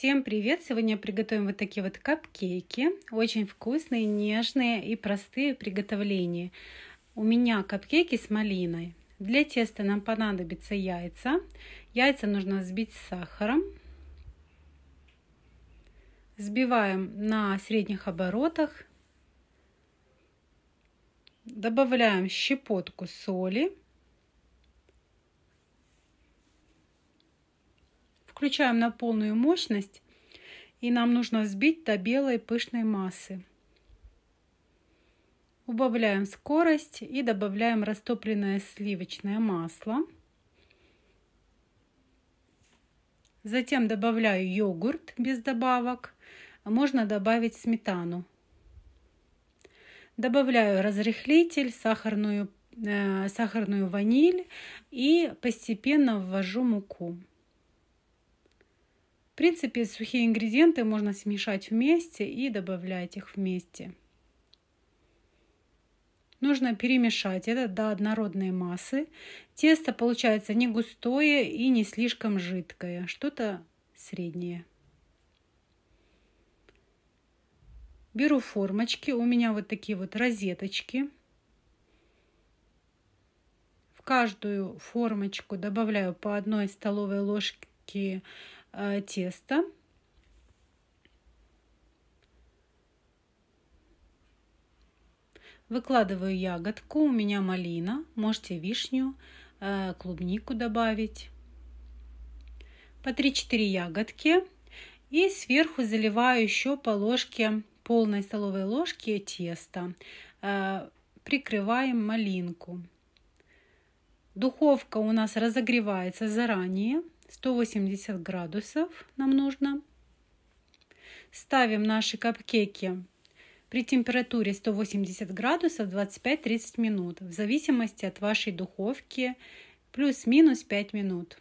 Всем привет! Сегодня приготовим вот такие вот капкейки. Очень вкусные, нежные и простые в приготовлении. У меня капкейки с малиной. Для теста нам понадобятся яйца. Яйца нужно взбить с сахаром. Сбиваем на средних оборотах. Добавляем щепотку соли Включаем на полную мощность. И нам нужно взбить до белой пышной массы. Убавляем скорость и добавляем растопленное сливочное масло. Затем добавляю йогурт без добавок. Можно добавить сметану. Добавляю разрыхлитель, сахарную, э, сахарную ваниль и постепенно ввожу муку. В принципе, сухие ингредиенты можно смешать вместе и добавлять их вместе. Нужно перемешать это до однородной массы. Тесто получается не густое и не слишком жидкое, что-то среднее. Беру формочки, у меня вот такие вот розеточки. В каждую формочку добавляю по одной столовой ложке Э, тесто. Выкладываю ягодку, у меня малина, можете вишню, э, клубнику добавить. По 3-4 ягодки. И сверху заливаю еще по ложке, полной столовой ложки теста. Э, прикрываем малинку. Духовка у нас разогревается заранее 180 градусов нам нужно. Ставим наши капкейки при температуре 180 градусов 25-30 минут, в зависимости от вашей духовки, плюс-минус 5 минут.